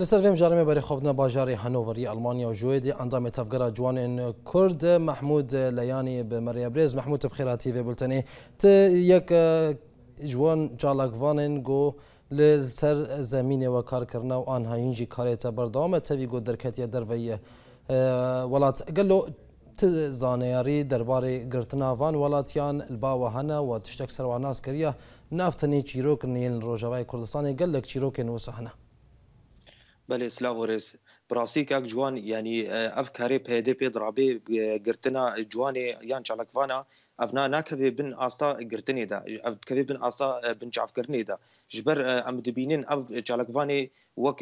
لسر ویم جارمه برای خوابنا باجاری هانووری المانیا و جویدی اندام تفگره جوان كرد محمود لياني بمريا بريز محمود بخیراتی و بلتني ت یک اه، جوان جالاگوانن گو لسر زميني وكار كرنا وان کار کرنا و آنها اینجی کاریت بردام تاوی گو درکتی دروی اه، ولات گلو زانیاری درباره گرتناوان ولاتیان الباوهنه و تشتک سرواناس کریه نافتنی چیروک نیل روجاوی کردستانی گلک چیروک نوسحنا بله اسلاف ورس براسی که جوان یعنی اف کاری پیدا پی درابی گرتنا جوان یان چالکوانا افنا ناکوی بن آستا گرتنی دا اف کوی بن آستا بن چاف کرنی دا جبر ام دبینین اف چالکوانی وک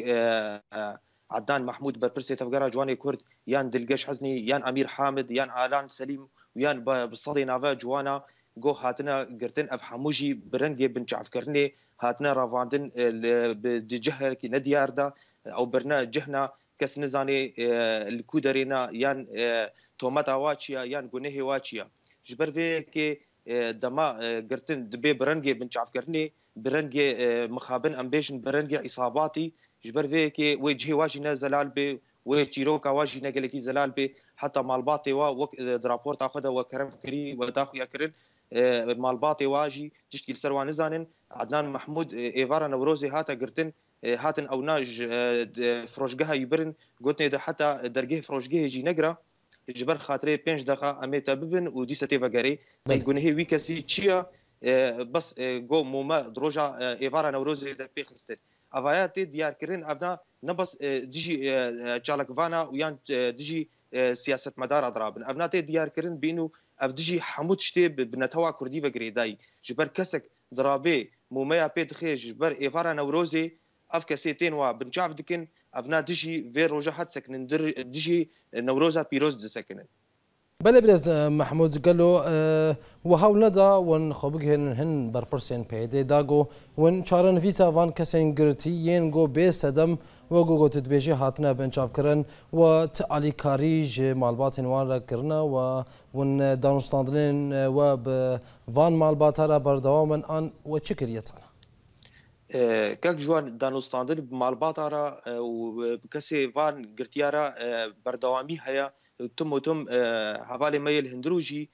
عدنان محمود برپرسي تفقرا جواني كرد يان دلقش حزني يان امير حامد يان الان سليم ويان بصدي نافا جوانا گو هاتنە گرتن ئەف هەموژی برنگێ بنچافکردنێ هاتنە ڕاواندن جهرکی نەدیاردا ئەو برنە جهنا کەس نزانێ کو دەرێنا یان تۆمەتا واچیە یان گونە هێواچیە ji ber vêyekê dema girtin dibê birengê binçavkirinê birengê mixabin em bêjin birengê îsabatî ji ber vêyekê wê cihê wa jî ne zelal bê wê çîroka wa jî ne gelekî zelal bê heta malbatê wa wek raporta xwe de wekerem kirî we daxuya kirin آه، مالباطي واجي تشتكي لسروان نزانن عدنان محمود ايفارا آه، نوروزي هاتا قرتن آه، هاتن او ناج فروشقها يبرن قلتني ده حتى درجه فروشقه يجي نقرا جبر خاطري بينج دقا اميتا ببن ودي ستيفا قري يقول هي ويكاسي تشيا بس جو موما دروجا ايفارا نوروزي ده بيخستن افاياتي ديار كرين افنا نبس ديجي تشالك فانا ويان ديجي سياسه مدار اضرابن افنا تي ديار كرين بينو ئەف دژی هەموو شتێ بنەتەوا کوردی بەگرێدایی ji ber kesek dirabê مومەیا پێ dixê ji ber êvara newrozê ev kesê tên wa bincav dikin evna dijî vê roja hat sekinin dijî newroza pîroz disekinin. بله برز محمود گلو و هاو ندا ون خوب گهن هن برپرسین پیدا داگو ون چارن ویسا وان کسین گرتی ین گو بی سدم و گو گو تدبیجی هاتنا بنچاب کرن و تعالی کاریج مالبات وان را کرنا و ون دانستاندلین و وان مالبات را بردوامن آن و چی کریتانا کک جوان دانستاندن مالبات را و کسی وان گرتیارا بردوامی هیا تم تم حوالي ميل هندروجي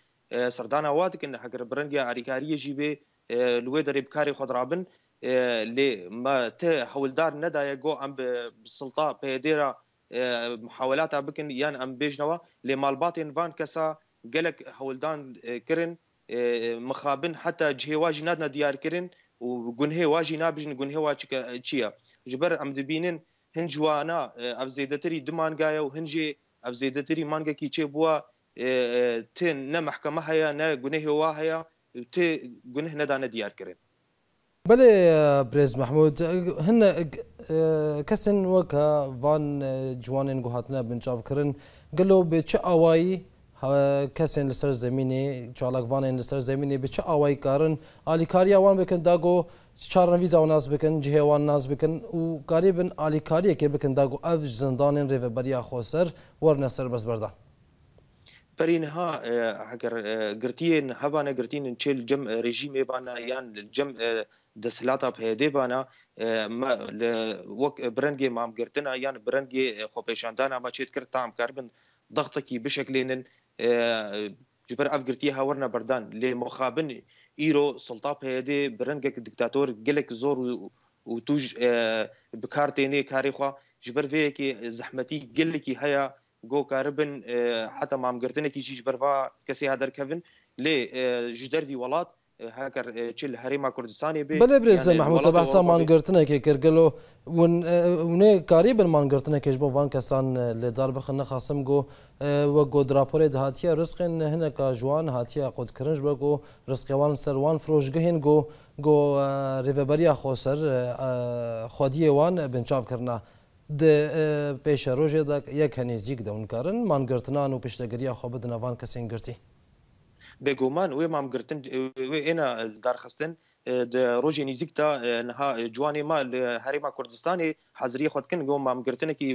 سردانا واتك ان حق برنجا عريكارية جيبي الويدر بكاري خضرابن لي ما حول دار ندا يجو ام بالسلطه بيديرا محاولات بكن يان ام بيجنوا لي مالباتين فان كسا قالك دان كرن مخابن حتى واجي نادنا ديار كرن وجنهي واجي نابجن جنهي واجي كشيا جبر ام دبينن هنجوانا افزيدتري آه، دمان جايا وهنجي ئەف زێدەتری مانگێکی چێ بووە آه، آه، تێ نە محکەمە هيا نە غنه وا ديار كرين گونە بريز محمود هن كسن وكا فان جوانين وەکە بن جاب گوهاتنە بنچاوکردن بتش اواي كسن لسر زميني جالك فان لسر زميني بتش اواي كارن ئاوای كاريا وان بكن داغو چارنویز او ناز بکن جهوان ناز بکن و کاری بن علی کاری که بکن داگو اف زندان ریوبریا خوسر ورنه سر بس بردان برينها حجر قرتين هبانا قرتين نشيل جم رجيم يبانا يان جم دسلاتا بهدي بانا ما وك برنجي مام قرتنا يان برنجي خوبيشاندانا ما تشيت كرت تام كاربن ضغطكي بشكلين جبر اف قرتيها ورنا بردان لي مخابن ئیرۆ سڵتا پێدێ برنگێک دیکتاتۆر گەلێک زۆر و توش بکارتێنێ کاریخوا ji ber vêyekê zehmetî gelekî heye gokaribin e, heta mamgirtinekî jî ji berva kesê hederkevin lê e, ji dervî welat هەکەر چ لە هەریما کوردستانی بێ بەێ برێزە مەحموود بە سامانگررتنێکی کردگەلو ونێ کاری بنمانگررتنەکەش بۆ وان کەسان لێدار بخن نەخاسم گۆ وە گۆدراپۆرێ هااتە ڕسقێن هەنەکە ژوان هااتە قوتکردنج بە گۆ ڕسقێوان سەروان فرۆژگەهێن گۆ گۆ ڕێڤەبەریا خۆسەر خودیێوان بنچاوکردنا. پێشە ڕۆژێدا یەک هەنێزیک دەونکارن مانگررتان و پشتەگەریە خۆ بدنەوان کەسێنگرتی. بێگومان وێ مامگرتن وێ ئێنە دارخستن ڕۆژی نزیکتا نها جوانی ما لە هەرێما کوردستانی حەزری خودکن گۆ مامگرتنێکی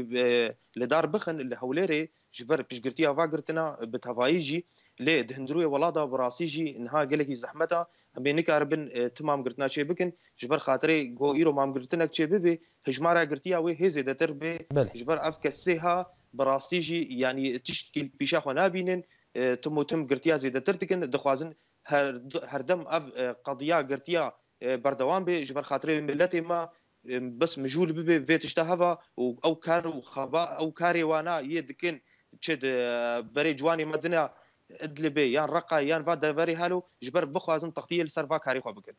لەدار بخن لە هەولێرێ ji ber pişgirtiya vagirtina bi tevayî jî lê di hindrûyê welada birasî jî niha gelekî zehmeta em ê nikaribin ti mamgirtina çê bikin ji ber xatirê go îro mamgirtinek çê bibê hijmara girtiya wê hêzê detir bê ji ber ev kes sêha birasî jî yanî tiştkî pîşa xwe nabînin تم تم گرتیا زیده ترتكن دخوازن هر دم اف آه، قضية گرتیا آه، بردوان بي جبر خاطر ملتي ما بس مجول ببي في هفا او كار وخبا او كاري وانا يدكن تشد آه، بري جواني مدنا ادلبي يان رقا يان فادا فاري هالو جبر بخوازن تغطيه لسرفا كاري خو بكن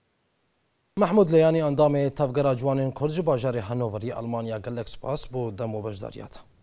محمود لياني اندام تفقرا جوانين كرج باجاري هانوفري المانيا قلك سباس بو دمو بجدارياته